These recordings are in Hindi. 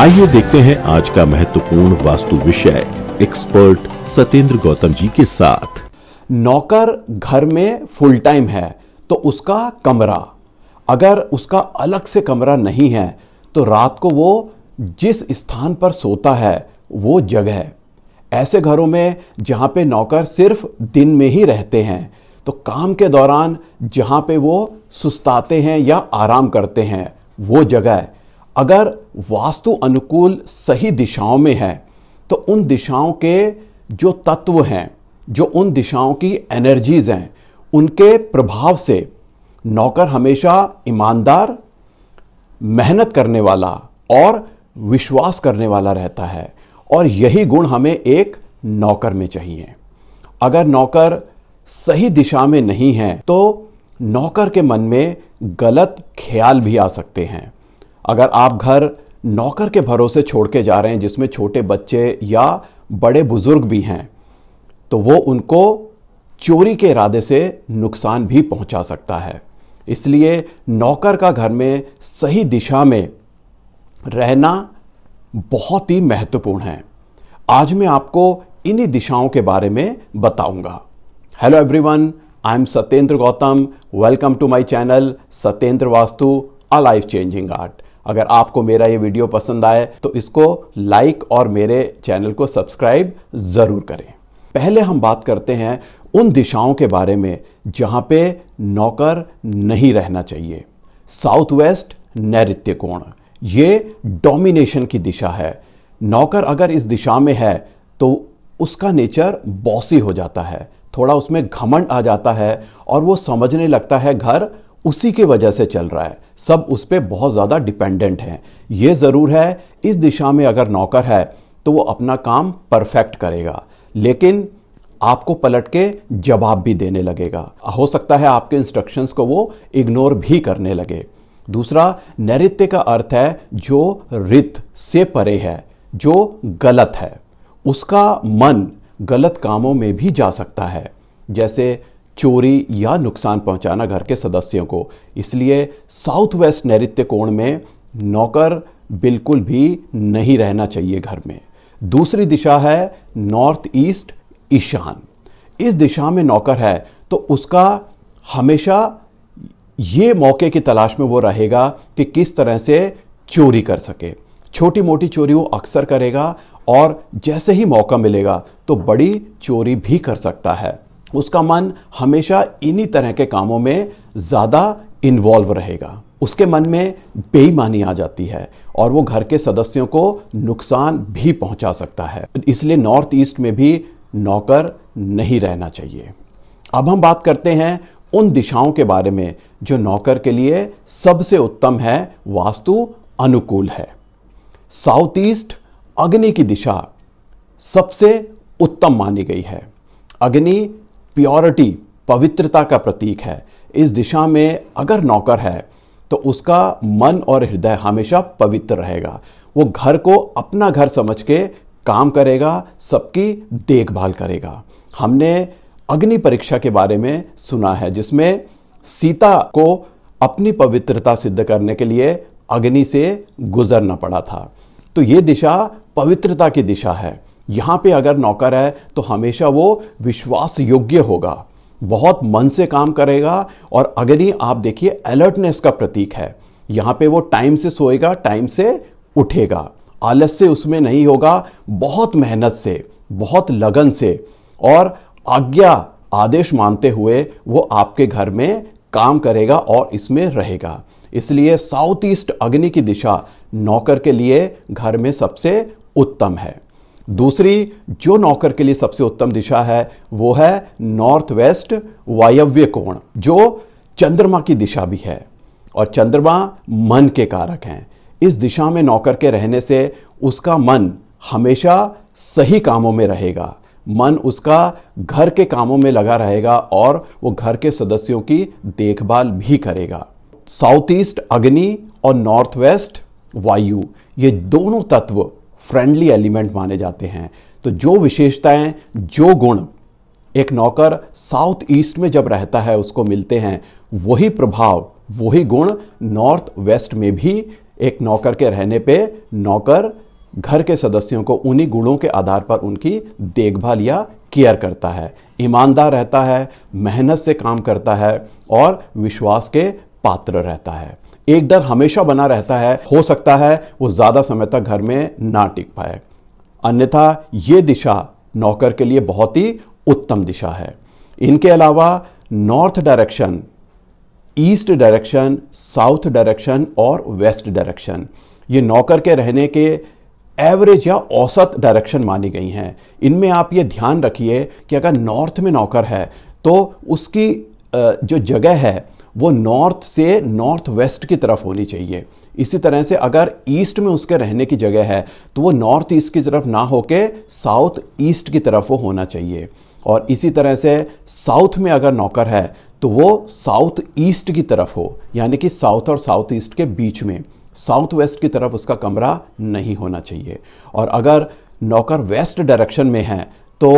आइए देखते हैं आज का महत्वपूर्ण वास्तु विषय एक्सपर्ट सत्येंद्र गौतम जी के साथ नौकर घर में फुल टाइम है तो उसका कमरा अगर उसका अलग से कमरा नहीं है तो रात को वो जिस स्थान पर सोता है वो जगह ऐसे घरों में जहाँ पे नौकर सिर्फ दिन में ही रहते हैं तो काम के दौरान जहाँ पे वो सुस्ताते हैं या आराम करते हैं वो जगह अगर वास्तु अनुकूल सही दिशाओं में है तो उन दिशाओं के जो तत्व हैं जो उन दिशाओं की एनर्जीज हैं उनके प्रभाव से नौकर हमेशा ईमानदार मेहनत करने वाला और विश्वास करने वाला रहता है और यही गुण हमें एक नौकर में चाहिए अगर नौकर सही दिशा में नहीं है तो नौकर के मन में गलत ख्याल भी आ सकते हैं अगर आप घर नौकर के भरोसे छोड़ के जा रहे हैं जिसमें छोटे बच्चे या बड़े बुजुर्ग भी हैं तो वो उनको चोरी के इरादे से नुकसान भी पहुंचा सकता है इसलिए नौकर का घर में सही दिशा में रहना बहुत ही महत्वपूर्ण है आज मैं आपको इन्हीं दिशाओं के बारे में बताऊंगा hello everyone I am Satyendra Gautam welcome to my channel Satyendra Vastu a life changing art अगर आपको मेरा ये वीडियो पसंद आए तो इसको लाइक और मेरे चैनल को सब्सक्राइब ज़रूर करें पहले हम बात करते हैं उन दिशाओं के बारे में जहाँ पे नौकर नहीं रहना चाहिए साउथ वेस्ट नैत्य कोण ये डोमिनेशन की दिशा है नौकर अगर इस दिशा में है तो उसका नेचर बॉसी हो जाता है थोड़ा उसमें घमंड आ जाता है और वो समझने लगता है घर उसी के वजह से चल रहा है सब उस पर बहुत ज़्यादा डिपेंडेंट हैं ये ज़रूर है इस दिशा में अगर नौकर है तो वो अपना काम परफेक्ट करेगा लेकिन आपको पलट के जवाब भी देने लगेगा हो सकता है आपके इंस्ट्रक्शंस को वो इग्नोर भी करने लगे दूसरा नैत्य का अर्थ है जो रित से परे है जो गलत है उसका मन गलत कामों में भी जा सकता है जैसे चोरी या नुकसान पहुंचाना घर के सदस्यों को इसलिए साउथ वेस्ट नैत्य कोण में नौकर बिल्कुल भी नहीं रहना चाहिए घर में दूसरी दिशा है नॉर्थ ईस्ट ईशान इस दिशा में नौकर है तो उसका हमेशा ये मौके की तलाश में वो रहेगा कि किस तरह से चोरी कर सके छोटी मोटी चोरी वो अक्सर करेगा और जैसे ही मौका मिलेगा तो बड़ी चोरी भी कर सकता है उसका मन हमेशा इन्हीं तरह के कामों में ज़्यादा इन्वॉल्व रहेगा उसके मन में बेईमानी आ जाती है और वो घर के सदस्यों को नुकसान भी पहुंचा सकता है इसलिए नॉर्थ ईस्ट में भी नौकर नहीं रहना चाहिए अब हम बात करते हैं उन दिशाओं के बारे में जो नौकर के लिए सबसे उत्तम है वास्तु अनुकूल है साउथ ईस्ट अग्नि की दिशा सबसे उत्तम मानी गई है अग्नि प्योरिटी पवित्रता का प्रतीक है इस दिशा में अगर नौकर है तो उसका मन और हृदय हमेशा पवित्र रहेगा वो घर को अपना घर समझ के काम करेगा सबकी देखभाल करेगा हमने अग्नि परीक्षा के बारे में सुना है जिसमें सीता को अपनी पवित्रता सिद्ध करने के लिए अग्नि से गुजरना पड़ा था तो ये दिशा पवित्रता की दिशा है यहाँ पे अगर नौकर है तो हमेशा वो विश्वास योग्य होगा बहुत मन से काम करेगा और अगर ही आप देखिए अलर्टनेस का प्रतीक है यहाँ पे वो टाइम से सोएगा टाइम से उठेगा आलस से उसमें नहीं होगा बहुत मेहनत से बहुत लगन से और आज्ञा आदेश मानते हुए वो आपके घर में काम करेगा और इसमें रहेगा इसलिए साउथ ईस्ट अग्नि की दिशा नौकर के लिए घर में सबसे उत्तम है दूसरी जो नौकर के लिए सबसे उत्तम दिशा है वो है नॉर्थ वेस्ट वायव्य कोण जो चंद्रमा की दिशा भी है और चंद्रमा मन के कारक हैं इस दिशा में नौकर के रहने से उसका मन हमेशा सही कामों में रहेगा मन उसका घर के कामों में लगा रहेगा और वो घर के सदस्यों की देखभाल भी करेगा साउथ ईस्ट अग्नि और नॉर्थ वेस्ट वायु ये दोनों तत्व फ्रेंडली एलिमेंट माने जाते हैं तो जो विशेषताएं जो गुण एक नौकर साउथ ईस्ट में जब रहता है उसको मिलते हैं वही प्रभाव वही गुण नॉर्थ वेस्ट में भी एक नौकर के रहने पे नौकर घर के सदस्यों को उन्हीं गुणों के आधार पर उनकी देखभाल या केयर करता है ईमानदार रहता है मेहनत से काम करता है और विश्वास के पात्र रहता है एक डर हमेशा बना रहता है हो सकता है वो ज़्यादा समय तक घर में ना टिक पाए अन्यथा ये दिशा नौकर के लिए बहुत ही उत्तम दिशा है इनके अलावा north direction east direction south direction और वेस्ट डायरेक्शन ये नौकर के रहने के एवरेज या औसत डायरेक्शन मानी गई हैं इनमें आप ये ध्यान रखिए कि अगर नॉर्थ में नौकर है तो उसकी जो जगह है वो नॉर्थ से नॉर्थ वेस्ट की तरफ होनी चाहिए इसी तरह से अगर ईस्ट में उसके रहने की जगह है तो वो नॉर्थ ईस्ट की तरफ ना होके साउथ ईस्ट की तरफ वो होना चाहिए और इसी तरह से साउथ में अगर नौकर है तो वो साउथ ईस्ट की तरफ हो यानी कि साउथ और साउथ ईस्ट के बीच में साउथ वेस्ट की तरफ उसका कमरा नहीं होना चाहिए और अगर नौकर वेस्ट डायरेक्शन में है तो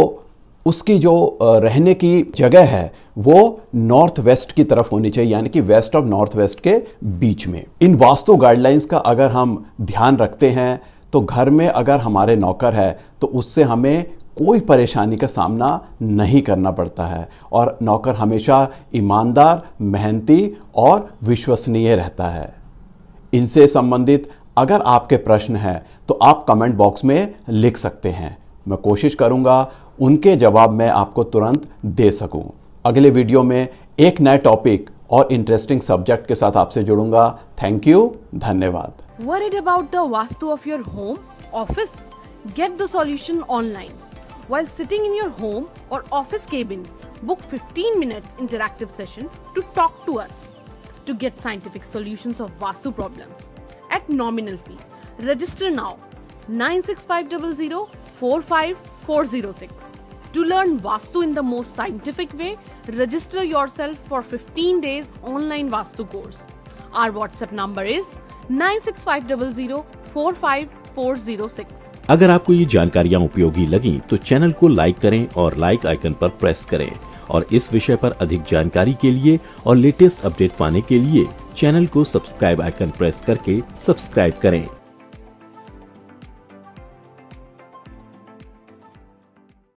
उसकी जो रहने की जगह है वो नॉर्थ वेस्ट की तरफ होनी चाहिए यानी कि वेस्ट और नॉर्थ वेस्ट के बीच में इन वास्तु गाइडलाइंस का अगर हम ध्यान रखते हैं तो घर में अगर हमारे नौकर है तो उससे हमें कोई परेशानी का सामना नहीं करना पड़ता है और नौकर हमेशा ईमानदार मेहनती और विश्वसनीय रहता है इनसे संबंधित अगर आपके प्रश्न हैं तो आप कमेंट बॉक्स में लिख सकते हैं मैं कोशिश करूंगा उनके जवाब मैं आपको तुरंत दे सकूं। अगले वीडियो में एक नए टॉपिक और इंटरेस्टिंग सब्जेक्ट के साथ आपसे जुड़ूंगा थैंक यू धन्यवाद worried about the vastu of your home office get the solution online well sitting in your home और office cabin book 15 minutes interactive session to talk to us to get scientific solution of vastu problems at nominal fee register now nine six five double zero four five 406. To learn Vastu in the most scientific way, register yourself for 15 days online Vastu course. Our WhatsApp number is 9650045406. अगर आपको ये जानकारियाँ उपयोगी लगी तो चैनल को लाइक करें और लाइक आइकन पर प्रेस करें और इस विषय पर अधिक जानकारी के लिए और लेटेस्ट अपडेट पाने के लिए चैनल को सब्सक्राइब आइकन प्रेस करके सब्सक्राइब करें